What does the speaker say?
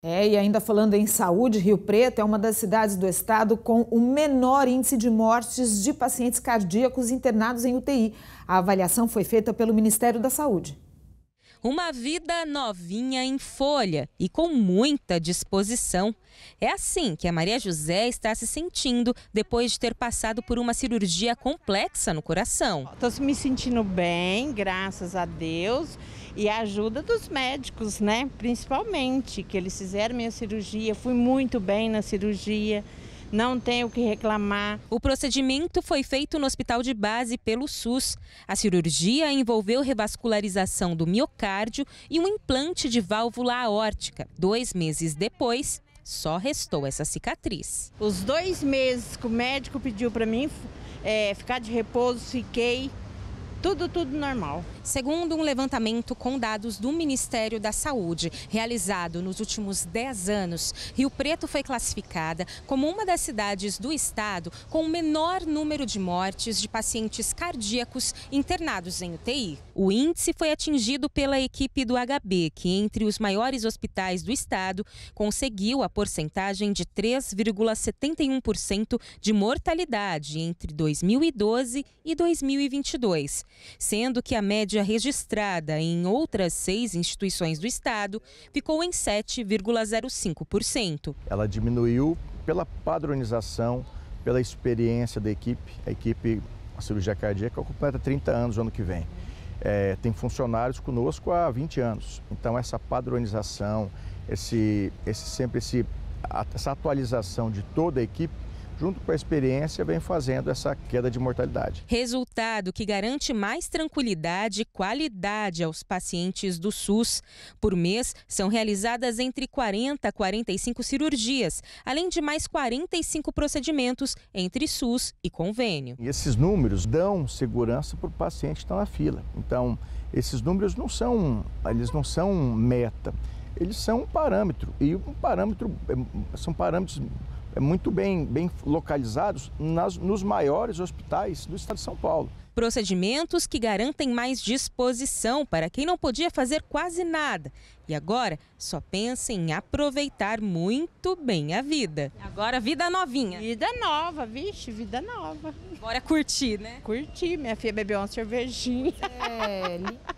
É, e ainda falando em saúde, Rio Preto é uma das cidades do estado com o menor índice de mortes de pacientes cardíacos internados em UTI. A avaliação foi feita pelo Ministério da Saúde. Uma vida novinha em folha e com muita disposição. É assim que a Maria José está se sentindo depois de ter passado por uma cirurgia complexa no coração. Estou me sentindo bem, graças a Deus e a ajuda dos médicos, né? Principalmente, que eles fizeram minha cirurgia, fui muito bem na cirurgia. Não tenho o que reclamar. O procedimento foi feito no hospital de base pelo SUS. A cirurgia envolveu revascularização do miocárdio e um implante de válvula aórtica. Dois meses depois, só restou essa cicatriz. Os dois meses que o médico pediu para mim é, ficar de repouso, fiquei tudo, tudo normal. Segundo um levantamento com dados do Ministério da Saúde, realizado nos últimos 10 anos, Rio Preto foi classificada como uma das cidades do estado com o menor número de mortes de pacientes cardíacos internados em UTI. O índice foi atingido pela equipe do HB, que, entre os maiores hospitais do estado, conseguiu a porcentagem de 3,71% de mortalidade entre 2012 e 2022 sendo que a média registrada em outras seis instituições do Estado ficou em 7,05%. Ela diminuiu pela padronização, pela experiência da equipe. A equipe, a cirurgia cardíaca, completa 30 anos no ano que vem. É, tem funcionários conosco há 20 anos. Então, essa padronização, esse, esse sempre esse, essa atualização de toda a equipe junto com a experiência, vem fazendo essa queda de mortalidade. Resultado que garante mais tranquilidade e qualidade aos pacientes do SUS. Por mês, são realizadas entre 40 a 45 cirurgias, além de mais 45 procedimentos entre SUS e convênio. E esses números dão segurança para o paciente que está na fila. Então, esses números não são, eles não são meta, eles são um parâmetro. E um parâmetro, eh, são parâmetros é muito bem, bem localizados nas, nos maiores hospitais do estado de São Paulo. Procedimentos que garantem mais disposição para quem não podia fazer quase nada. E agora só pensa em aproveitar muito bem a vida. Agora vida novinha. Vida nova, vixe, vida nova. Bora curtir, né? Curtir, minha filha bebeu uma cervejinha. É,